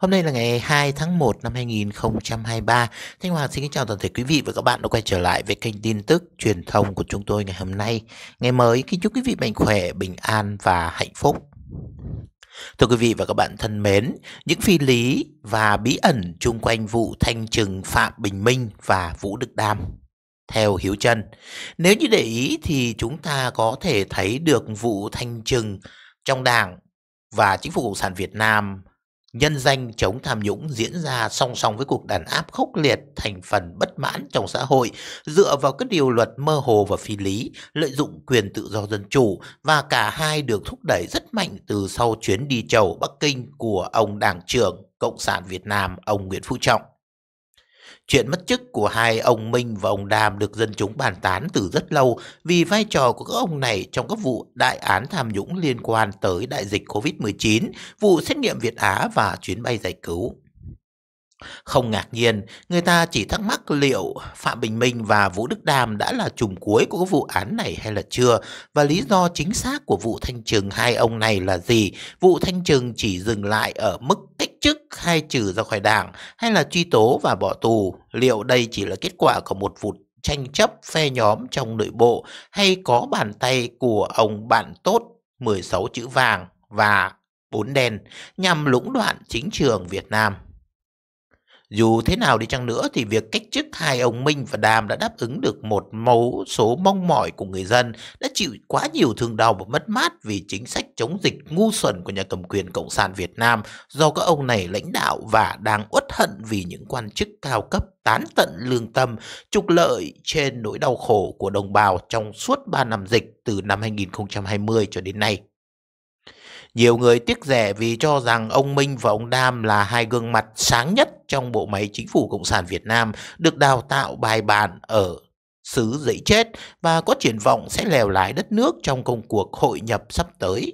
Hôm nay là ngày 2 tháng 1 năm 2023. Thanh Hoàng xin kính chào toàn thể quý vị và các bạn đã quay trở lại với kênh tin tức truyền thông của chúng tôi ngày hôm nay. Ngày mới kính chúc quý vị mạnh khỏe, bình an và hạnh phúc. Thưa quý vị và các bạn thân mến, những phi lý và bí ẩn chung quanh vụ thanh trừng Phạm Bình Minh và Vũ Đức Đam theo Hiếu Trân. Nếu như để ý thì chúng ta có thể thấy được vụ thanh trừng trong đảng và chính phủ Cộng sản Việt Nam nhân danh chống tham nhũng diễn ra song song với cuộc đàn áp khốc liệt thành phần bất mãn trong xã hội dựa vào các điều luật mơ hồ và phi lý, lợi dụng quyền tự do dân chủ và cả hai được thúc đẩy rất mạnh từ sau chuyến đi chầu Bắc Kinh của ông Đảng trưởng Cộng sản Việt Nam ông Nguyễn Phú Trọng. Chuyện mất chức của hai ông Minh và ông Đàm được dân chúng bàn tán từ rất lâu vì vai trò của các ông này trong các vụ đại án tham nhũng liên quan tới đại dịch COVID-19, vụ xét nghiệm Việt Á và chuyến bay giải cứu. Không ngạc nhiên, người ta chỉ thắc mắc liệu Phạm Bình Minh và Vũ Đức Đàm đã là trùm cuối của vụ án này hay là chưa, và lý do chính xác của vụ thanh trừng hai ông này là gì, vụ thanh trừng chỉ dừng lại ở mức cách chức hay trừ ra khỏi đảng, hay là truy tố và bỏ tù, liệu đây chỉ là kết quả của một vụ tranh chấp phe nhóm trong nội bộ hay có bàn tay của ông bạn tốt 16 chữ vàng và bốn đen nhằm lũng đoạn chính trường Việt Nam. Dù thế nào đi chăng nữa thì việc cách chức hai ông Minh và Đàm đã đáp ứng được một mẫu số mong mỏi của người dân đã chịu quá nhiều thương đau và mất mát vì chính sách chống dịch ngu xuẩn của nhà cầm quyền Cộng sản Việt Nam do các ông này lãnh đạo và đang uất hận vì những quan chức cao cấp tán tận lương tâm, trục lợi trên nỗi đau khổ của đồng bào trong suốt 3 năm dịch từ năm 2020 cho đến nay. Nhiều người tiếc rẻ vì cho rằng ông Minh và ông Đam là hai gương mặt sáng nhất trong bộ máy chính phủ Cộng sản Việt Nam được đào tạo bài bản ở xứ dậy chết và có triển vọng sẽ lèo lái đất nước trong công cuộc hội nhập sắp tới.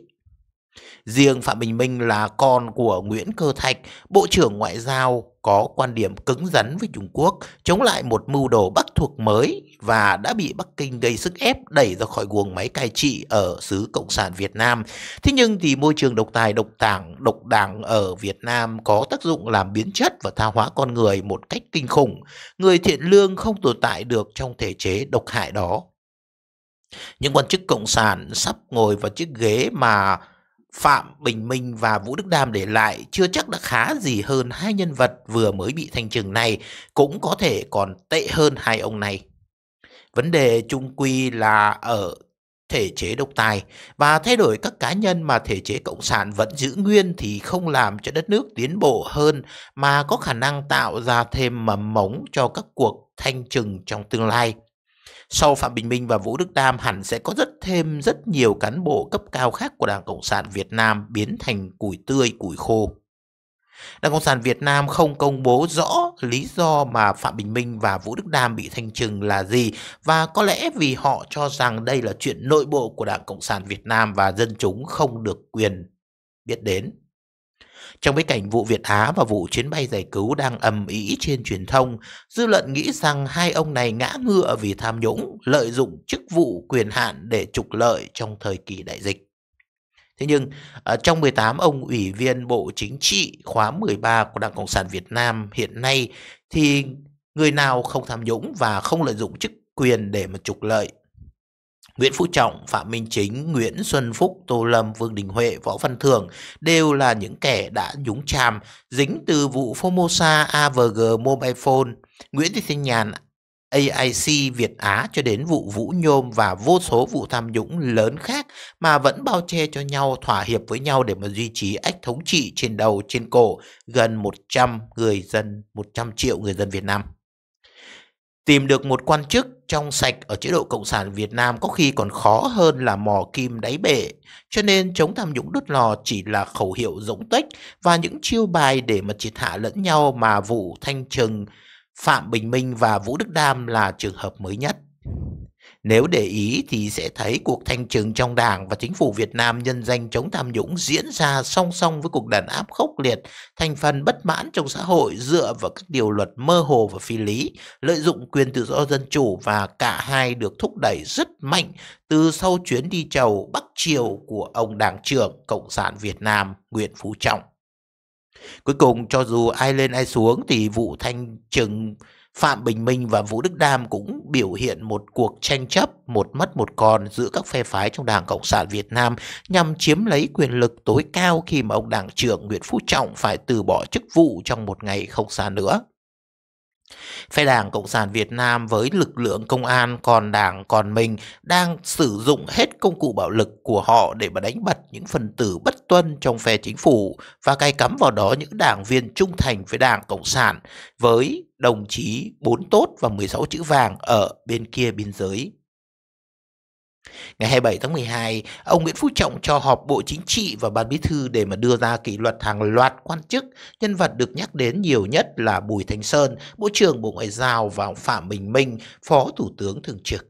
Riêng Phạm Bình Minh là con của Nguyễn Cơ Thạch, Bộ trưởng Ngoại giao có quan điểm cứng rắn với Trung Quốc, chống lại một mưu đồ Bắc thuộc mới và đã bị Bắc Kinh gây sức ép đẩy ra khỏi guồng máy cai trị ở xứ Cộng sản Việt Nam. Thế nhưng thì môi trường độc tài, độc tảng, độc đảng ở Việt Nam có tác dụng làm biến chất và tha hóa con người một cách kinh khủng. Người thiện lương không tồn tại được trong thể chế độc hại đó. Những quan chức cộng sản sắp ngồi vào chiếc ghế mà Phạm Bình Minh và Vũ Đức Đam để lại chưa chắc đã khá gì hơn hai nhân vật vừa mới bị thanh trừng này, cũng có thể còn tệ hơn hai ông này. Vấn đề chung quy là ở thể chế độc tài và thay đổi các cá nhân mà thể chế cộng sản vẫn giữ nguyên thì không làm cho đất nước tiến bộ hơn mà có khả năng tạo ra thêm mầm mống cho các cuộc thanh trừng trong tương lai sau Phạm Bình Minh và Vũ Đức Đam hẳn sẽ có rất thêm rất nhiều cán bộ cấp cao khác của Đảng Cộng sản Việt Nam biến thành củi tươi, củi khô. Đảng Cộng sản Việt Nam không công bố rõ lý do mà Phạm Bình Minh và Vũ Đức Đam bị thanh trừng là gì và có lẽ vì họ cho rằng đây là chuyện nội bộ của Đảng Cộng sản Việt Nam và dân chúng không được quyền biết đến. Trong bối cảnh vụ Việt Á và vụ chuyến bay giải cứu đang ầm ĩ trên truyền thông, dư luận nghĩ rằng hai ông này ngã ngựa vì tham nhũng, lợi dụng chức vụ quyền hạn để trục lợi trong thời kỳ đại dịch. Thế nhưng, ờ, trong 18 ông ủy viên Bộ Chính trị khóa 13 của Đảng Cộng sản Việt Nam hiện nay thì người nào không tham nhũng và không lợi dụng chức quyền để mà trục lợi Nguyễn Phú Trọng, Phạm Minh Chính, Nguyễn Xuân Phúc, Tô Lâm, Vương Đình Huệ, Võ Văn thường đều là những kẻ đã nhúng chàm dính từ vụ Formosa AVG Mobile Phone, Nguyễn Thị Thanh Nhàn AIC Việt Á cho đến vụ Vũ Nhôm và vô số vụ tham nhũng lớn khác mà vẫn bao che cho nhau thỏa hiệp với nhau để mà duy trì ách thống trị trên đầu trên cổ gần 100 người dân 100 triệu người dân Việt Nam. Tìm được một quan chức trong sạch ở chế độ Cộng sản Việt Nam có khi còn khó hơn là mò kim đáy bể, cho nên chống tham nhũng đốt lò chỉ là khẩu hiệu rỗng tuếch và những chiêu bài để mà triệt hạ lẫn nhau mà vụ Thanh Trừng, Phạm Bình Minh và Vũ Đức Đam là trường hợp mới nhất. Nếu để ý thì sẽ thấy cuộc thanh trừng trong Đảng và Chính phủ Việt Nam nhân danh chống tham nhũng diễn ra song song với cuộc đàn áp khốc liệt, thành phần bất mãn trong xã hội dựa vào các điều luật mơ hồ và phi lý, lợi dụng quyền tự do dân chủ và cả hai được thúc đẩy rất mạnh từ sau chuyến đi chầu Bắc Triều của ông Đảng trưởng Cộng sản Việt Nam Nguyễn Phú Trọng. Cuối cùng, cho dù ai lên ai xuống thì vụ thanh trừng Phạm Bình Minh và Vũ Đức Đam cũng biểu hiện một cuộc tranh chấp một mất một còn giữa các phe phái trong Đảng Cộng sản Việt Nam nhằm chiếm lấy quyền lực tối cao khi mà ông Đảng trưởng Nguyễn Phú Trọng phải từ bỏ chức vụ trong một ngày không xa nữa. Phe Đảng Cộng sản Việt Nam với lực lượng công an còn đảng còn mình đang sử dụng hết công cụ bạo lực của họ để mà đánh bật những phần tử bất tuân trong phe chính phủ và cay cắm vào đó những đảng viên trung thành với Đảng Cộng sản với đồng chí bốn tốt và 16 chữ vàng ở bên kia biên giới. Ngày 27 tháng 12, ông Nguyễn Phú Trọng cho họp Bộ Chính trị và Ban Bí thư để mà đưa ra kỷ luật hàng loạt quan chức. Nhân vật được nhắc đến nhiều nhất là Bùi Thành Sơn, Bộ trưởng Bộ Ngoại giao và Phạm Bình Minh, Phó Thủ tướng Thường trực.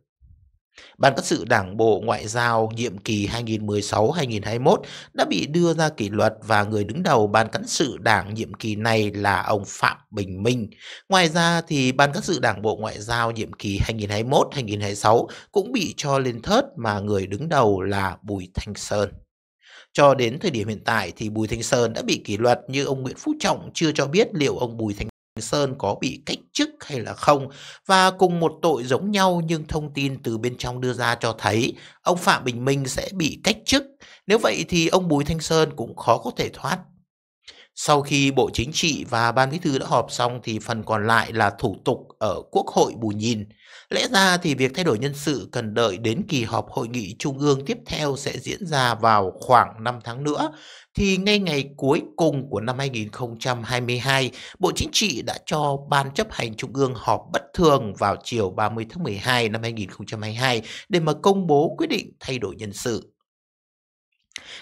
Ban Cán sự Đảng Bộ Ngoại giao nhiệm kỳ 2016-2021 đã bị đưa ra kỷ luật và người đứng đầu Ban Cán sự Đảng nhiệm kỳ này là ông Phạm Bình Minh. Ngoài ra thì Ban Cán sự Đảng Bộ Ngoại giao nhiệm kỳ 2021-2026 cũng bị cho lên thớt mà người đứng đầu là Bùi Thanh Sơn. Cho đến thời điểm hiện tại thì Bùi Thanh Sơn đã bị kỷ luật như ông Nguyễn Phú Trọng chưa cho biết liệu ông Bùi Thanh Sơn có bị cách chức hay là không và cùng một tội giống nhau nhưng thông tin từ bên trong đưa ra cho thấy ông Phạm Bình Minh sẽ bị cách chức. Nếu vậy thì ông Bùi Thanh Sơn cũng khó có thể thoát sau khi Bộ Chính trị và Ban Bí thư đã họp xong thì phần còn lại là thủ tục ở Quốc hội bù nhìn. Lẽ ra thì việc thay đổi nhân sự cần đợi đến kỳ họp hội nghị trung ương tiếp theo sẽ diễn ra vào khoảng 5 tháng nữa. Thì ngay ngày cuối cùng của năm 2022, Bộ Chính trị đã cho Ban chấp hành trung ương họp bất thường vào chiều 30 tháng 12 năm 2022 để mà công bố quyết định thay đổi nhân sự.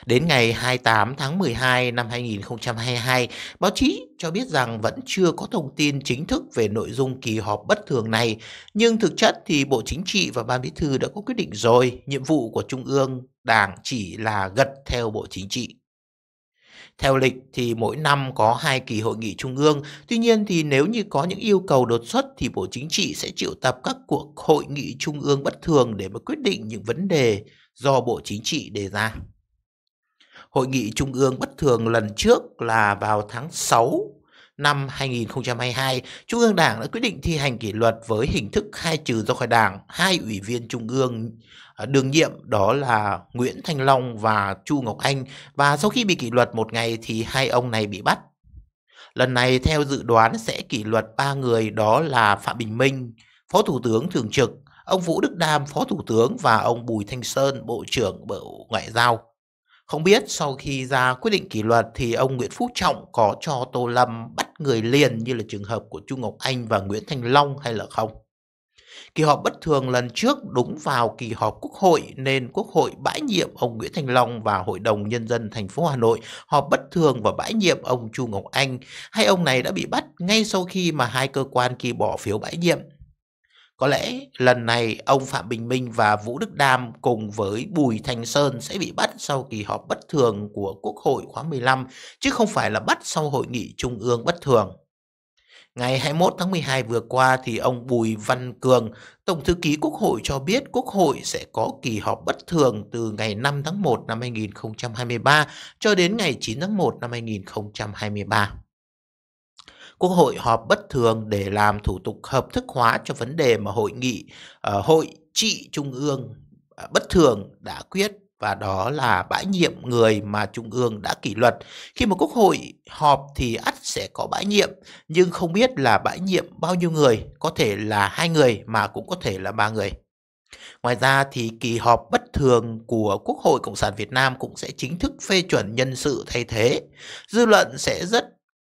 Đến ngày 28 tháng 12 năm 2022, báo chí cho biết rằng vẫn chưa có thông tin chính thức về nội dung kỳ họp bất thường này, nhưng thực chất thì Bộ Chính trị và Ban Bí thư đã có quyết định rồi, nhiệm vụ của Trung ương Đảng chỉ là gật theo Bộ Chính trị. Theo lịch thì mỗi năm có hai kỳ hội nghị trung ương, tuy nhiên thì nếu như có những yêu cầu đột xuất thì Bộ Chính trị sẽ triệu tập các cuộc hội nghị trung ương bất thường để mà quyết định những vấn đề do Bộ Chính trị đề ra hội nghị trung ương bất thường lần trước là vào tháng 6 năm 2022, Trung ương Đảng đã quyết định thi hành kỷ luật với hình thức khai trừ ra khỏi Đảng hai ủy viên Trung ương à, đương nhiệm đó là Nguyễn Thanh Long và Chu Ngọc Anh và sau khi bị kỷ luật một ngày thì hai ông này bị bắt. Lần này theo dự đoán sẽ kỷ luật ba người đó là Phạm Bình Minh, Phó Thủ tướng thường trực, ông Vũ Đức Đam, Phó Thủ tướng và ông Bùi Thanh Sơn, Bộ trưởng Bộ Ngoại giao. Không biết sau khi ra quyết định kỷ luật thì ông Nguyễn Phú Trọng có cho Tô Lâm bắt người liền như là trường hợp của Chu Ngọc Anh và Nguyễn Thành Long hay là không? Kỳ họp bất thường lần trước đúng vào kỳ họp Quốc hội nên Quốc hội bãi nhiệm ông Nguyễn Thành Long và Hội đồng Nhân dân thành phố Hà Nội họp bất thường và bãi nhiệm ông Chu Ngọc Anh. Hai ông này đã bị bắt ngay sau khi mà hai cơ quan kỳ bỏ phiếu bãi nhiệm. Có lẽ lần này ông Phạm Bình Minh và Vũ Đức Đam cùng với Bùi Thành Sơn sẽ bị bắt sau kỳ họp bất thường của Quốc hội khóa 15, chứ không phải là bắt sau hội nghị trung ương bất thường. Ngày 21 tháng 12 vừa qua thì ông Bùi Văn Cường, Tổng thư ký Quốc hội cho biết Quốc hội sẽ có kỳ họp bất thường từ ngày 5 tháng 1 năm 2023 cho đến ngày 9 tháng 1 năm 2023. Quốc hội họp bất thường để làm thủ tục hợp thức hóa cho vấn đề mà hội nghị uh, hội trị trung ương uh, bất thường đã quyết và đó là bãi nhiệm người mà trung ương đã kỷ luật. Khi mà quốc hội họp thì ắt sẽ có bãi nhiệm nhưng không biết là bãi nhiệm bao nhiêu người, có thể là hai người mà cũng có thể là ba người. Ngoài ra thì kỳ họp bất thường của Quốc hội Cộng sản Việt Nam cũng sẽ chính thức phê chuẩn nhân sự thay thế. Dư luận sẽ rất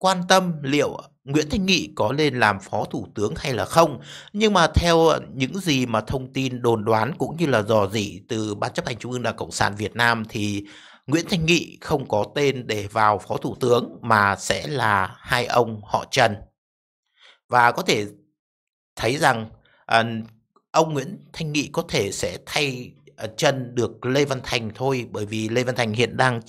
quan tâm liệu Nguyễn Thanh Nghị có lên làm phó thủ tướng hay là không. Nhưng mà theo ờ, những gì mà thông tin đồn đoán cũng như là dò dỉ từ Ban chấp hành Trung ương Đảng Cộng sản Việt Nam thì Nguyễn Thanh Nghị không có tên để vào phó thủ tướng mà sẽ là hai ông họ Trần. Và có thể thấy rằng à, ông Nguyễn Thanh Nghị có thể sẽ thay chân ờ, được Lê Văn Thành thôi bởi vì Lê Văn Thành hiện đang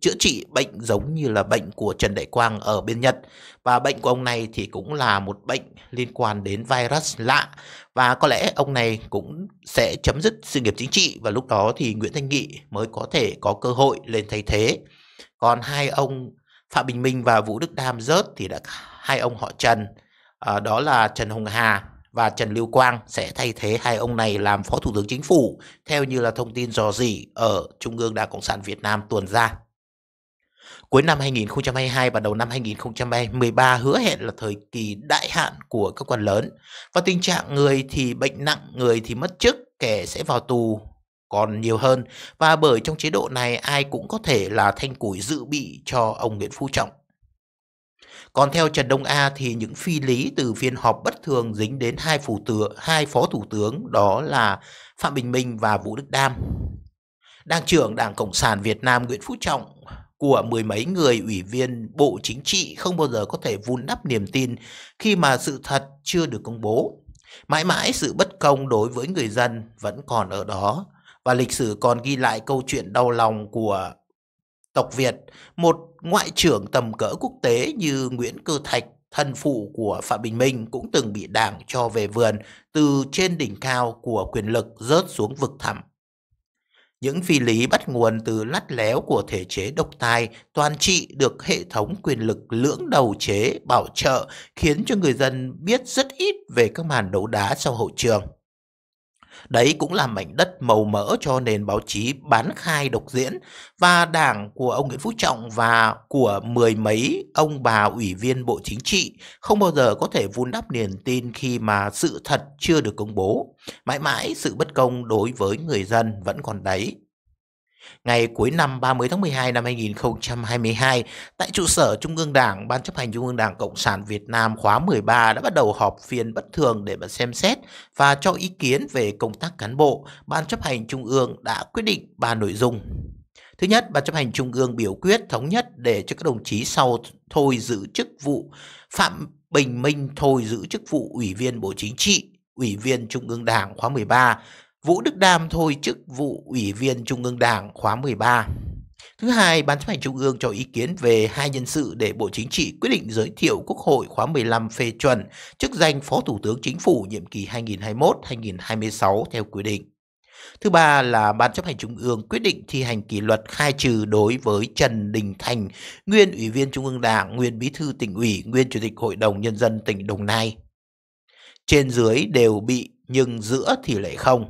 chữa trị bệnh giống như là bệnh của Trần Đại Quang ở bên Nhật. Và bệnh của ông này thì cũng là một bệnh liên quan đến virus lạ. Và có lẽ ông này cũng sẽ chấm dứt sự nghiệp chính trị và lúc đó thì Nguyễn Thanh Nghị mới có thể có cơ hội lên thay thế. Còn hai ông Phạm Bình Minh và Vũ Đức Đam rớt thì đã hai ông họ Trần, à, đó là Trần Hồng Hà và Trần Lưu Quang sẽ thay thế hai ông này làm Phó Thủ tướng Chính phủ, theo như là thông tin dò dỉ ở Trung ương Đảng Cộng sản Việt Nam tuần ra. Cuối năm 2022 và đầu năm 2023 hứa hẹn là thời kỳ đại hạn của các quan lớn và tình trạng người thì bệnh nặng, người thì mất chức, kẻ sẽ vào tù còn nhiều hơn và bởi trong chế độ này ai cũng có thể là thanh củi dự bị cho ông Nguyễn Phú Trọng còn theo Trần Đông A thì những phi lý từ phiên họp bất thường dính đến hai phủ tướng, hai phó thủ tướng đó là Phạm Bình Minh và Vũ Đức Đam. Đảng trưởng Đảng Cộng sản Việt Nam Nguyễn Phú Trọng của mười mấy người ủy viên Bộ Chính trị không bao giờ có thể vun đắp niềm tin khi mà sự thật chưa được công bố. Mãi mãi sự bất công đối với người dân vẫn còn ở đó và lịch sử còn ghi lại câu chuyện đau lòng của tộc Việt, một ngoại trưởng tầm cỡ quốc tế như Nguyễn Cơ Thạch, thân phụ của Phạm Bình Minh cũng từng bị đảng cho về vườn từ trên đỉnh cao của quyền lực rớt xuống vực thẳm. Những phi lý bắt nguồn từ lắt léo của thể chế độc tài, toàn trị được hệ thống quyền lực lưỡng đầu chế, bảo trợ khiến cho người dân biết rất ít về các màn đấu đá sau hậu trường. Đấy cũng là mảnh đất màu mỡ cho nền báo chí bán khai độc diễn và đảng của ông Nguyễn Phú Trọng và của mười mấy ông bà ủy viên Bộ Chính trị không bao giờ có thể vun đắp niềm tin khi mà sự thật chưa được công bố. Mãi mãi sự bất công đối với người dân vẫn còn đấy. Ngày cuối năm 30 tháng 12 năm 2022, tại trụ sở Trung ương Đảng, Ban chấp hành Trung ương Đảng Cộng sản Việt Nam khóa 13 đã bắt đầu họp phiên bất thường để mà xem xét và cho ý kiến về công tác cán bộ. Ban chấp hành Trung ương đã quyết định 3 nội dung. Thứ nhất, Ban chấp hành Trung ương biểu quyết thống nhất để cho các đồng chí sau thôi giữ chức vụ Phạm Bình Minh thôi giữ chức vụ Ủy viên Bộ Chính trị, Ủy viên Trung ương Đảng khóa 13, Vũ Đức Đam thôi chức vụ Ủy viên Trung ương Đảng khóa 13. Thứ hai, Ban chấp hành Trung ương cho ý kiến về hai nhân sự để Bộ Chính trị quyết định giới thiệu Quốc hội khóa 15 phê chuẩn chức danh Phó Thủ tướng Chính phủ nhiệm kỳ 2021-2026 theo quy định. Thứ ba là Ban chấp hành Trung ương quyết định thi hành kỷ luật khai trừ đối với Trần Đình Thành, nguyên Ủy viên Trung ương Đảng, nguyên Bí thư tỉnh ủy, nguyên Chủ tịch Hội đồng Nhân dân tỉnh Đồng Nai. Trên dưới đều bị nhưng giữa thì lại không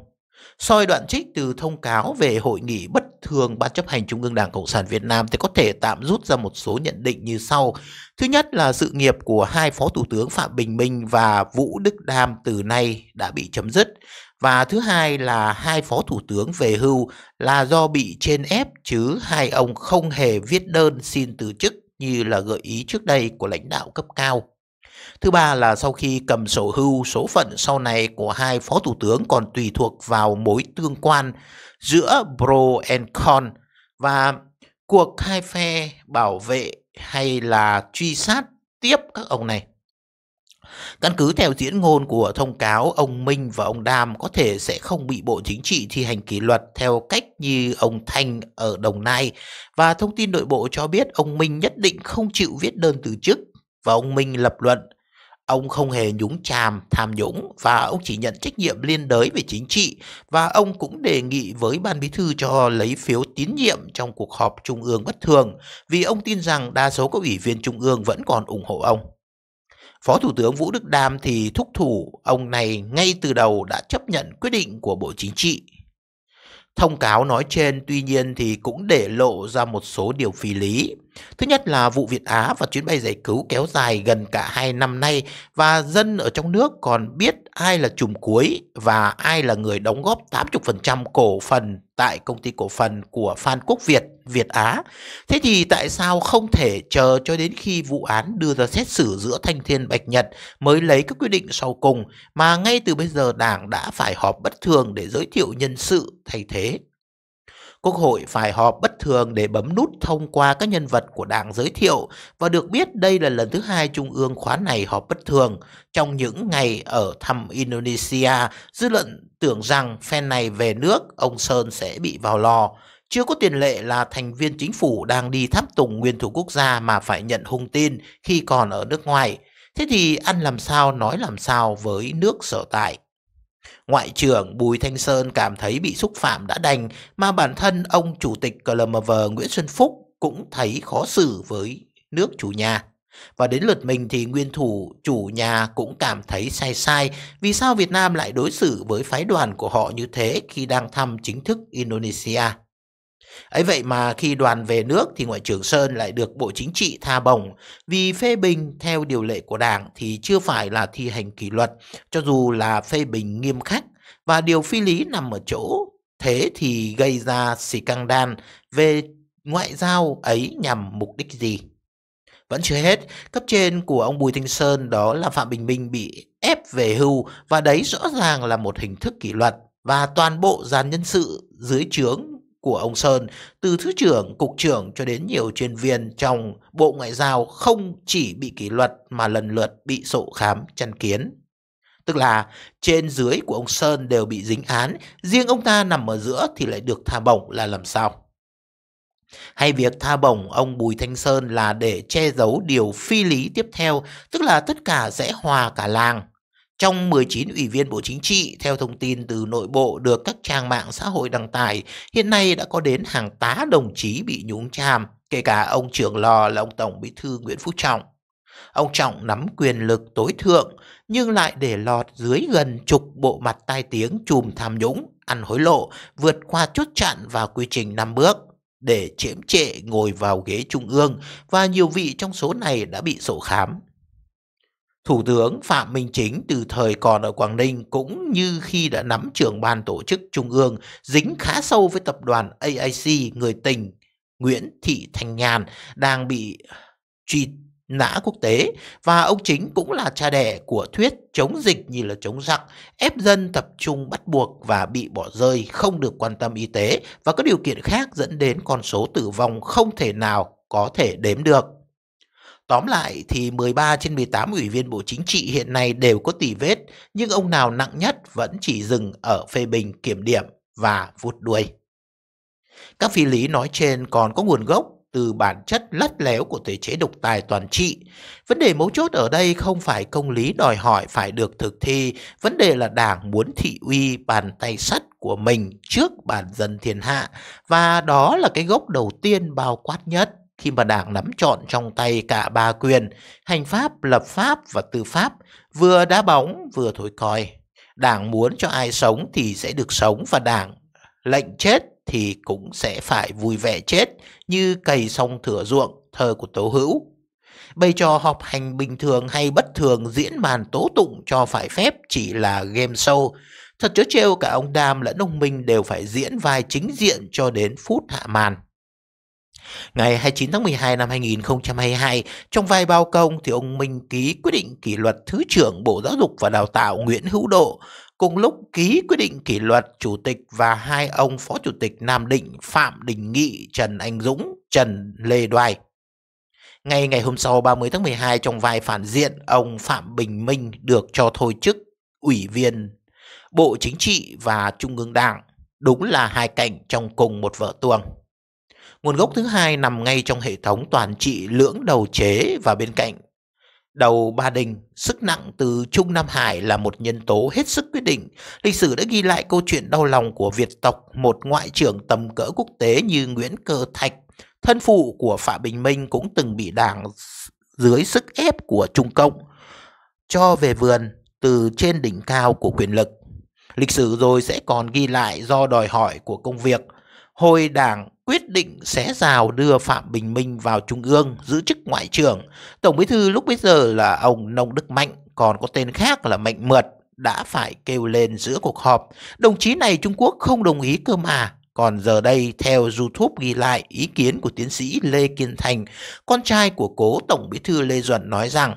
soi đoạn trích từ thông cáo về hội nghị bất thường Ban chấp hành Trung ương Đảng Cộng sản Việt Nam thì có thể tạm rút ra một số nhận định như sau. Thứ nhất là sự nghiệp của hai Phó Thủ tướng Phạm Bình Minh và Vũ Đức Đam từ nay đã bị chấm dứt. Và thứ hai là hai phó thủ tướng về hưu là do bị trên ép chứ hai ông không hề viết đơn xin từ chức như là gợi ý trước đây của lãnh đạo cấp cao. Thứ ba là sau khi cầm sổ hưu, số phận sau này của hai phó thủ tướng còn tùy thuộc vào mối tương quan giữa pro and con và cuộc hai phe bảo vệ hay là truy sát tiếp các ông này. Căn cứ theo diễn ngôn của thông cáo, ông Minh và ông Đam có thể sẽ không bị Bộ Chính trị thi hành kỷ luật theo cách như ông Thanh ở Đồng Nai. Và thông tin nội bộ cho biết ông Minh nhất định không chịu viết đơn từ chức và ông Minh lập luận ông không hề nhúng chàm tham nhũng và ông chỉ nhận trách nhiệm liên đới về chính trị và ông cũng đề nghị với ban bí thư cho lấy phiếu tín nhiệm trong cuộc họp trung ương bất thường vì ông tin rằng đa số các ủy viên trung ương vẫn còn ủng hộ ông. Phó Thủ tướng Vũ Đức Đam thì thúc thủ ông này ngay từ đầu đã chấp nhận quyết định của Bộ Chính trị Thông cáo nói trên tuy nhiên thì cũng để lộ ra một số điều phi lý. Thứ nhất là vụ Việt Á và chuyến bay giải cứu kéo dài gần cả hai năm nay và dân ở trong nước còn biết ai là chùm cuối và ai là người đóng góp 80% cổ phần tại công ty cổ phần của Phan Quốc Việt, Việt Á. Thế thì tại sao không thể chờ cho đến khi vụ án đưa ra xét xử giữa Thanh Thiên Bạch Nhật mới lấy các quyết định sau cùng mà ngay từ bây giờ Đảng đã phải họp bất thường để giới thiệu nhân sự thay thế? Quốc hội phải họp bất thường để bấm nút thông qua các nhân vật của Đảng giới thiệu và được biết đây là lần thứ hai Trung ương khóa này họp bất thường. Trong những ngày ở thăm Indonesia, dư luận tưởng rằng phen này về nước, ông Sơn sẽ bị vào lò. Chưa có tiền lệ là thành viên chính phủ đang đi tháp tùng nguyên thủ quốc gia mà phải nhận hung tin khi còn ở nước ngoài. Thế thì ăn làm sao nói làm sao với nước sở tại. Ngoại trưởng Bùi Thanh Sơn cảm thấy bị xúc phạm đã đành mà bản thân ông Chủ tịch CLMV Nguyễn Xuân Phúc cũng thấy khó xử với nước chủ nhà. Và đến lượt mình thì nguyên thủ chủ nhà cũng cảm thấy sai sai vì sao Việt Nam lại đối xử với phái đoàn của họ như thế khi đang thăm chính thức Indonesia ấy vậy mà khi đoàn về nước thì ngoại trưởng sơn lại được bộ chính trị tha bổng vì phê bình theo điều lệ của đảng thì chưa phải là thi hành kỷ luật cho dù là phê bình nghiêm khắc và điều phi lý nằm ở chỗ thế thì gây ra xì căng đan về ngoại giao ấy nhằm mục đích gì vẫn chưa hết, cấp trên của ông Bùi Thanh Sơn đó là Phạm Bình Minh bị ép về hưu và đấy rõ ràng là một hình thức kỷ luật và toàn bộ dàn nhân sự dưới trướng của ông Sơn, từ thứ trưởng, cục trưởng cho đến nhiều chuyên viên trong Bộ Ngoại giao không chỉ bị kỷ luật mà lần lượt bị sổ khám chăn kiến. Tức là trên dưới của ông Sơn đều bị dính án, riêng ông ta nằm ở giữa thì lại được tha bổng là làm sao? Hay việc tha bổng ông Bùi Thanh Sơn là để che giấu điều phi lý tiếp theo, tức là tất cả sẽ hòa cả làng. Trong 19 ủy viên Bộ Chính trị, theo thông tin từ nội bộ được các trang mạng xã hội đăng tải, hiện nay đã có đến hàng tá đồng chí bị nhúng chàm, kể cả ông trưởng lò là ông Tổng Bí thư Nguyễn Phú Trọng. Ông Trọng nắm quyền lực tối thượng nhưng lại để lọt dưới gần chục bộ mặt tai tiếng chùm tham nhũng, ăn hối lộ, vượt qua chốt chặn và quy trình năm bước để chiếm trệ ngồi vào ghế trung ương và nhiều vị trong số này đã bị sổ khám Thủ tướng Phạm Minh Chính từ thời còn ở Quảng Ninh cũng như khi đã nắm trưởng ban tổ chức trung ương dính khá sâu với tập đoàn AIC người tình Nguyễn Thị Thành Nhàn đang bị truy nã quốc tế và ông chính cũng là cha đẻ của thuyết chống dịch như là chống giặc ép dân tập trung bắt buộc và bị bỏ rơi không được quan tâm y tế và các điều kiện khác dẫn đến con số tử vong không thể nào có thể đếm được Tóm lại thì 13 trên 18 ủy viên Bộ Chính trị hiện nay đều có tỷ vết, nhưng ông nào nặng nhất vẫn chỉ dừng ở phê bình kiểm điểm và vụt đuôi. Các phi lý nói trên còn có nguồn gốc từ bản chất lắt léo của thể chế độc tài toàn trị. Vấn đề mấu chốt ở đây không phải công lý đòi hỏi phải được thực thi, vấn đề là đảng muốn thị uy bàn tay sắt của mình trước bản dân thiên hạ và đó là cái gốc đầu tiên bao quát nhất khi mà Đảng nắm trọn trong tay cả ba quyền, hành pháp, lập pháp và tư pháp, vừa đá bóng vừa thổi còi. Đảng muốn cho ai sống thì sẽ được sống và Đảng lệnh chết thì cũng sẽ phải vui vẻ chết như cày xong thửa ruộng, thơ của Tố Hữu. Bày trò họp hành bình thường hay bất thường diễn màn tố tụng cho phải phép chỉ là game show. Thật chớ trêu cả ông Đam lẫn ông Minh đều phải diễn vai chính diện cho đến phút hạ màn. Ngày 29 tháng 12 năm 2022, trong vai bao công thì ông Minh ký quyết định kỷ luật Thứ trưởng Bộ Giáo dục và Đào tạo Nguyễn Hữu Độ, cùng lúc ký quyết định kỷ luật Chủ tịch và hai ông Phó Chủ tịch Nam Định Phạm Đình Nghị, Trần Anh Dũng, Trần Lê Đoài. Ngay ngày hôm sau 30 tháng 12 trong vai phản diện, ông Phạm Bình Minh được cho thôi chức Ủy viên Bộ Chính trị và Trung ương Đảng. Đúng là hai cạnh trong cùng một vở tuồng. Nguồn gốc thứ hai nằm ngay trong hệ thống toàn trị lưỡng đầu chế và bên cạnh. Đầu Ba Đình, sức nặng từ Trung Nam Hải là một nhân tố hết sức quyết định. Lịch sử đã ghi lại câu chuyện đau lòng của Việt tộc, một ngoại trưởng tầm cỡ quốc tế như Nguyễn Cơ Thạch. Thân phụ của Phạm Bình Minh cũng từng bị đảng dưới sức ép của Trung Cộng cho về vườn từ trên đỉnh cao của quyền lực. Lịch sử rồi sẽ còn ghi lại do đòi hỏi của công việc Hồi Đảng quyết định xé rào đưa Phạm Bình Minh vào Trung ương giữ chức Ngoại trưởng. Tổng bí thư lúc bấy giờ là ông Nông Đức Mạnh, còn có tên khác là Mạnh Mượt đã phải kêu lên giữa cuộc họp. Đồng chí này Trung Quốc không đồng ý cơ mà. Còn giờ đây, theo YouTube ghi lại ý kiến của tiến sĩ Lê Kiên Thành, con trai của cố Tổng Bí Thư Lê Duẩn nói rằng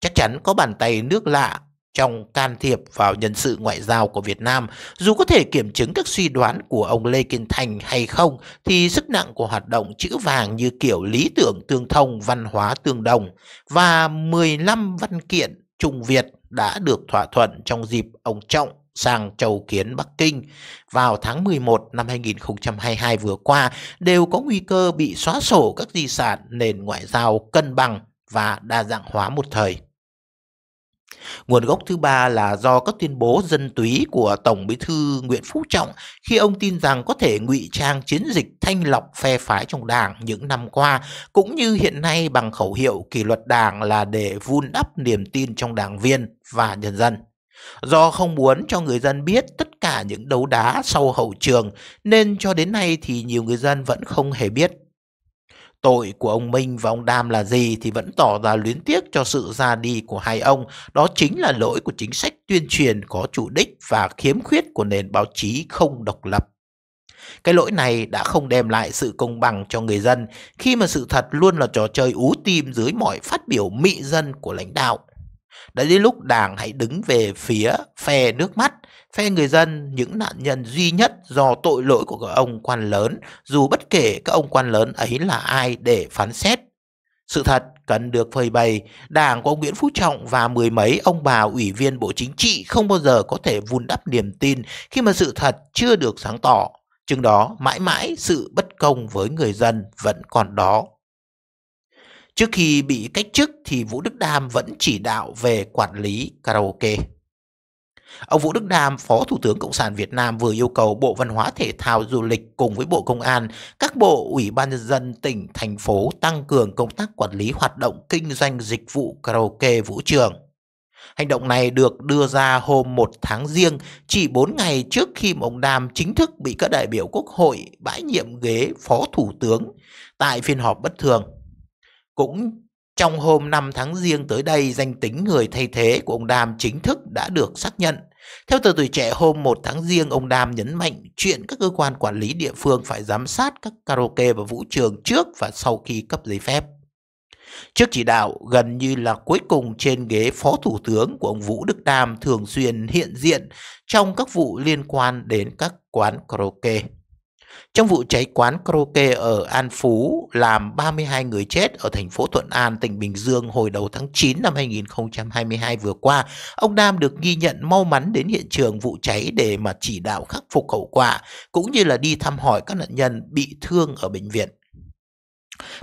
chắc chắn có bàn tay nước lạ trong can thiệp vào nhân sự ngoại giao của Việt Nam, dù có thể kiểm chứng các suy đoán của ông Lê Kiên Thành hay không, thì sức nặng của hoạt động chữ vàng như kiểu lý tưởng tương thông, văn hóa tương đồng và 15 văn kiện Trung Việt đã được thỏa thuận trong dịp ông Trọng sang châu kiến Bắc Kinh vào tháng 11 năm 2022 vừa qua đều có nguy cơ bị xóa sổ các di sản nền ngoại giao cân bằng và đa dạng hóa một thời. Nguồn gốc thứ ba là do các tuyên bố dân túy của Tổng Bí thư Nguyễn Phú Trọng khi ông tin rằng có thể ngụy trang chiến dịch thanh lọc phe phái trong Đảng những năm qua, cũng như hiện nay bằng khẩu hiệu kỷ luật Đảng là để vun đắp niềm tin trong đảng viên và nhân dân. Do không muốn cho người dân biết tất cả những đấu đá sau hậu trường nên cho đến nay thì nhiều người dân vẫn không hề biết Tội của ông Minh và ông Đam là gì thì vẫn tỏ ra luyến tiếc cho sự ra đi của hai ông. Đó chính là lỗi của chính sách tuyên truyền có chủ đích và khiếm khuyết của nền báo chí không độc lập. Cái lỗi này đã không đem lại sự công bằng cho người dân khi mà sự thật luôn là trò chơi ú tim dưới mọi phát biểu mị dân của lãnh đạo. Đã đến lúc Đảng hãy đứng về phía phe nước mắt, phe người dân những nạn nhân duy nhất do tội lỗi của các ông quan lớn, dù bất kể các ông quan lớn ấy là ai để phán xét. Sự thật cần được phơi bày, Đảng của ông Nguyễn Phú Trọng và mười mấy ông bà ủy viên Bộ Chính trị không bao giờ có thể vun đắp niềm tin khi mà sự thật chưa được sáng tỏ. Chừng đó mãi mãi sự bất công với người dân vẫn còn đó. Trước khi bị cách chức thì Vũ Đức Đam vẫn chỉ đạo về quản lý karaoke. Ông Vũ Đức Đam, Phó Thủ tướng Cộng sản Việt Nam vừa yêu cầu Bộ Văn hóa Thể thao Du lịch cùng với Bộ Công an, các bộ Ủy ban Nhân dân tỉnh, thành phố tăng cường công tác quản lý hoạt động kinh doanh dịch vụ karaoke vũ trường. Hành động này được đưa ra hôm 1 tháng riêng, chỉ 4 ngày trước khi ông Đam chính thức bị các đại biểu quốc hội bãi nhiệm ghế Phó Thủ tướng tại phiên họp bất thường. Cũng trong hôm 5 tháng riêng tới đây, danh tính người thay thế của ông Đàm chính thức đã được xác nhận. Theo tờ tuổi trẻ hôm 1 tháng riêng, ông Đàm nhấn mạnh chuyện các cơ quan quản lý địa phương phải giám sát các karaoke và vũ trường trước và sau khi cấp giấy phép. Trước chỉ đạo gần như là cuối cùng trên ghế phó thủ tướng của ông Vũ Đức Đàm thường xuyên hiện diện trong các vụ liên quan đến các quán karaoke. Trong vụ cháy quán karaoke ở An Phú làm 32 người chết ở thành phố Thuận An, tỉnh Bình Dương hồi đầu tháng 9 năm 2022 vừa qua, ông Nam được ghi nhận mau mắn đến hiện trường vụ cháy để mà chỉ đạo khắc phục hậu quả, cũng như là đi thăm hỏi các nạn nhân bị thương ở bệnh viện.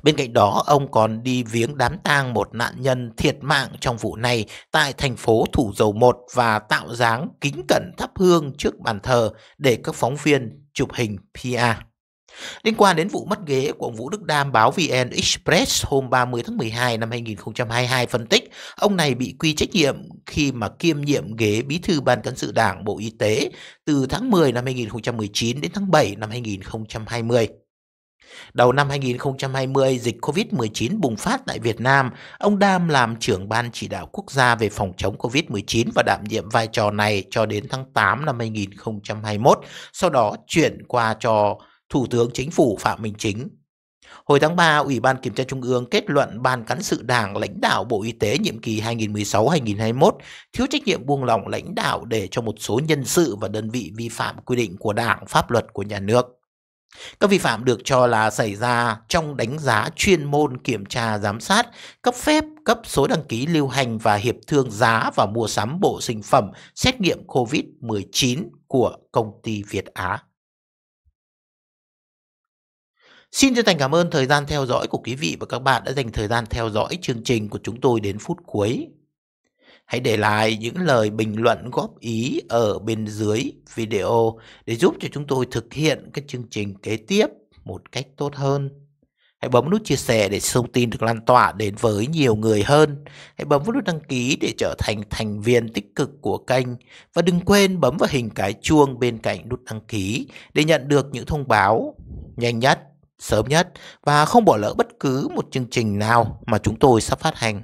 Bên cạnh đó, ông còn đi viếng đám tang một nạn nhân thiệt mạng trong vụ này tại thành phố Thủ Dầu Một và tạo dáng kính cẩn thắp hương trước bàn thờ để các phóng viên chụp hình PR. Liên quan đến vụ mất ghế của ông Vũ Đức Đam, báo VN Express hôm 30 tháng 12 năm 2022 phân tích, ông này bị quy trách nhiệm khi mà kiêm nhiệm ghế bí thư ban cán sự đảng Bộ Y tế từ tháng 10 năm 2019 đến tháng 7 năm 2020. Đầu năm 2020, dịch COVID-19 bùng phát tại Việt Nam, ông Đam làm trưởng ban chỉ đạo quốc gia về phòng chống COVID-19 và đảm nhiệm vai trò này cho đến tháng 8 năm 2021, sau đó chuyển qua cho Thủ tướng Chính phủ Phạm Minh Chính. Hồi tháng 3, Ủy ban Kiểm tra Trung ương kết luận Ban Cán sự Đảng lãnh đạo Bộ Y tế nhiệm kỳ 2016-2021 thiếu trách nhiệm buông lỏng lãnh đạo để cho một số nhân sự và đơn vị vi phạm quy định của Đảng, pháp luật của nhà nước. Các vi phạm được cho là xảy ra trong đánh giá chuyên môn kiểm tra giám sát, cấp phép, cấp số đăng ký lưu hành và hiệp thương giá và mua sắm bộ sinh phẩm xét nghiệm COVID-19 của công ty Việt Á. Xin chân thành cảm ơn thời gian theo dõi của quý vị và các bạn đã dành thời gian theo dõi chương trình của chúng tôi đến phút cuối. Hãy để lại những lời bình luận góp ý ở bên dưới video để giúp cho chúng tôi thực hiện các chương trình kế tiếp một cách tốt hơn. Hãy bấm nút chia sẻ để thông tin được lan tỏa đến với nhiều người hơn. Hãy bấm vào nút đăng ký để trở thành thành viên tích cực của kênh. Và đừng quên bấm vào hình cái chuông bên cạnh nút đăng ký để nhận được những thông báo nhanh nhất, sớm nhất và không bỏ lỡ bất cứ một chương trình nào mà chúng tôi sắp phát hành.